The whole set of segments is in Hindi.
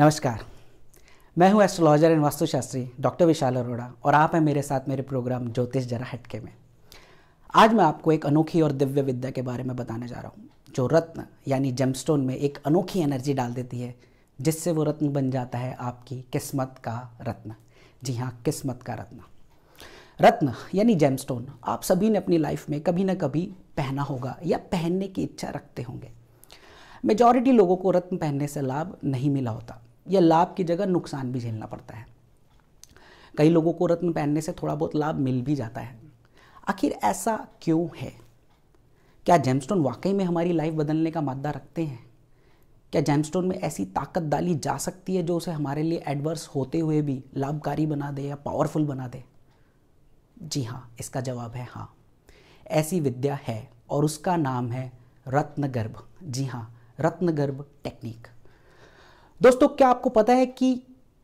नमस्कार मैं हूं एस्ट्रोलॉजर एंड वास्तुशास्त्री डॉक्टर विशाल अरोड़ा और आप हैं मेरे साथ मेरे प्रोग्राम ज्योतिष जरा हटके में आज मैं आपको एक अनोखी और दिव्य विद्या के बारे में बताने जा रहा हूँ जो रत्न यानी जेमस्टोन में एक अनोखी एनर्जी डाल देती है जिससे वो रत्न बन जाता है आपकी किस्मत का रत्न जी हाँ किस्मत का रत्न रत्न यानी जेमस्टोन आप सभी ने अपनी लाइफ में कभी ना कभी पहना होगा या पहनने की इच्छा रखते होंगे मेजॉरिटी लोगों को रत्न पहनने से लाभ नहीं मिला होता या लाभ की जगह नुकसान भी झेलना पड़ता है कई लोगों को रत्न पहनने से थोड़ा बहुत लाभ मिल भी जाता है आखिर ऐसा क्यों है क्या जेमस्टोन वाकई में हमारी लाइफ बदलने का मादा रखते हैं क्या जेमस्टोन में ऐसी ताकत डाली जा सकती है जो उसे हमारे लिए एडवर्स होते हुए भी लाभकारी बना दे या पावरफुल बना दे जी हाँ इसका जवाब है हाँ ऐसी विद्या है और उसका नाम है रत्नगर्भ जी हाँ रत्नगर्भ टेक्निक दोस्तों क्या आपको पता है कि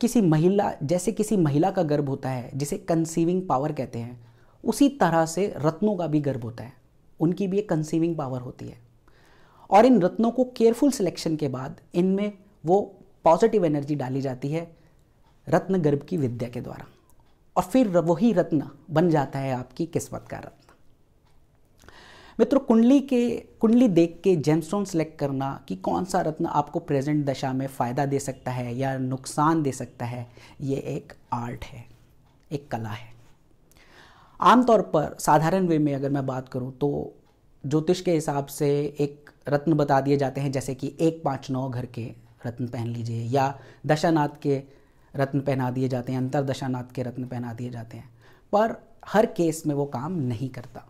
किसी महिला जैसे किसी महिला का गर्भ होता है जिसे कंसीविंग पावर कहते हैं उसी तरह से रत्नों का भी गर्भ होता है उनकी भी एक कंसीविंग पावर होती है और इन रत्नों को केयरफुल सिलेक्शन के बाद इनमें वो पॉजिटिव एनर्जी डाली जाती है रत्न गर्भ की विद्या के द्वारा और फिर वही रत्न बन जाता है आपकी किस्मत का रत्न मित्रों कुंडली के कुंडली देख के जेमस्टोन सेलेक्ट करना कि कौन सा रत्न आपको प्रेजेंट दशा में फ़ायदा दे सकता है या नुकसान दे सकता है ये एक आर्ट है एक कला है आमतौर पर साधारण वे में अगर मैं बात करूँ तो ज्योतिष के हिसाब से एक रत्न बता दिए जाते हैं जैसे कि एक पाँच नौ घर के रत्न पहन लीजिए या दशानाथ के रत्न पहना दिए जाते हैं अंतर दशानाथ के रत्न पहना दिए जाते हैं पर हर केस में वो काम नहीं करता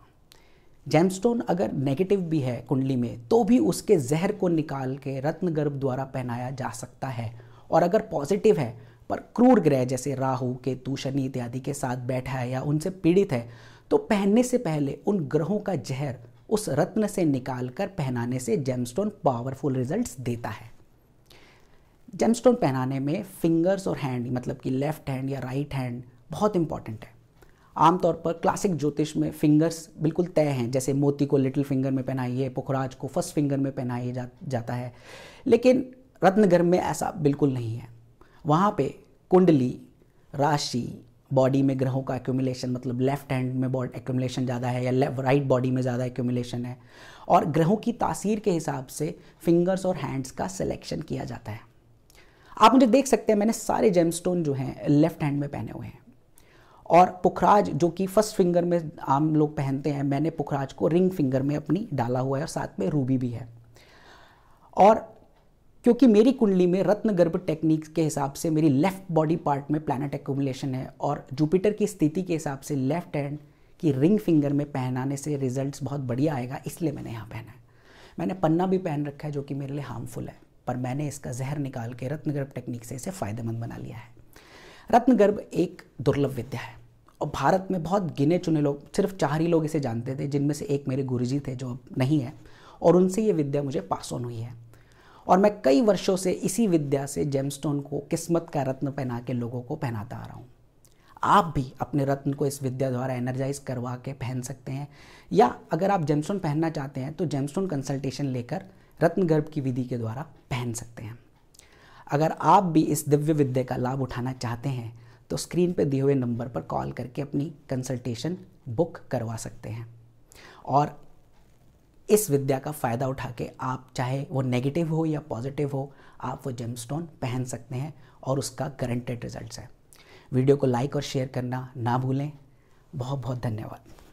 जेमस्टोन अगर नेगेटिव भी है कुंडली में तो भी उसके जहर को निकाल के रत्न गर्भ द्वारा पहनाया जा सकता है और अगर पॉजिटिव है पर क्रूर ग्रह जैसे राहु केतु शनि इत्यादि के साथ बैठा है या उनसे पीड़ित है तो पहनने से पहले उन ग्रहों का जहर उस रत्न से निकाल कर पहनाने से जेमस्टोन पावरफुल रिजल्ट देता है जेमस्टोन पहनाने में फिंगर्स और हैंड मतलब कि लेफ्ट हैंड या राइट हैंड बहुत इंपॉर्टेंट है आमतौर पर क्लासिक ज्योतिष में फिंगर्स बिल्कुल तय हैं जैसे मोती को लिटिल फिंगर में पहनाइए पुखराज को फर्स्ट फिंगर में पहनाइए जा, जाता है लेकिन रत्नगर में ऐसा बिल्कुल नहीं है वहाँ पे कुंडली राशि बॉडी में ग्रहों का एक्यूमुलेशन मतलब लेफ्ट हैंड में बॉड एक्यूमुलेशन ज़्यादा है या राइट बॉडी में ज़्यादा एक्यूमुलेशन है और ग्रहों की तासीर के हिसाब से फिंगर्स और हैंड्स का सिलेक्शन किया जाता है आप मुझे देख सकते हैं मैंने सारे जेमस्टोन जो हैं लेफ्ट हैंड में पहने हुए हैं और पुखराज जो कि फर्स्ट फिंगर में आम लोग पहनते हैं मैंने पुखराज को रिंग फिंगर में अपनी डाला हुआ है और साथ में रूबी भी है और क्योंकि मेरी कुंडली में रत्न गर्भ टेक्निक के हिसाब से मेरी लेफ्ट बॉडी पार्ट में प्लानट एकोमुलेशन है और जुपिटर की स्थिति के हिसाब से लेफ्ट हैंड की रिंग फिंगर में पहनाने से रिजल्ट्स बहुत बढ़िया आएगा इसलिए मैंने यहाँ पहना है मैंने पन्ना भी पहन रखा है जो कि मेरे लिए हार्मफुल है पर मैंने इसका जहर निकाल के रत्नगर्भ टेक्निक से इसे फ़ायदेमंद बना लिया है रत्नगर्भ एक दुर्लभ विद्या है और भारत में बहुत गिने चुने लोग सिर्फ चार ही लोग इसे जानते थे जिनमें से एक मेरे गुरुजी थे जो अब नहीं है और उनसे ये विद्या मुझे पास ऑन हुई है और मैं कई वर्षों से इसी विद्या से जेमस्टोन को किस्मत का रत्न पहना के लोगों को पहनाता आ रहा हूँ आप भी अपने रत्न को इस विद्या द्वारा एनर्जाइज करवा के पहन सकते हैं या अगर आप जेमस्टोन पहनना चाहते हैं तो जेमस्टोन कंसल्टेशन लेकर रत्न गर्भ की विधि के द्वारा पहन सकते हैं अगर आप भी इस दिव्य विद्या का लाभ उठाना चाहते हैं तो स्क्रीन पर दिए हुए नंबर पर कॉल करके अपनी कंसल्टेशन बुक करवा सकते हैं और इस विद्या का फ़ायदा उठा के आप चाहे वो नेगेटिव हो या पॉजिटिव हो आप वो जेमस्टोन पहन सकते हैं और उसका गारंटेड रिजल्ट है वीडियो को लाइक और शेयर करना ना भूलें बहुत बहुत धन्यवाद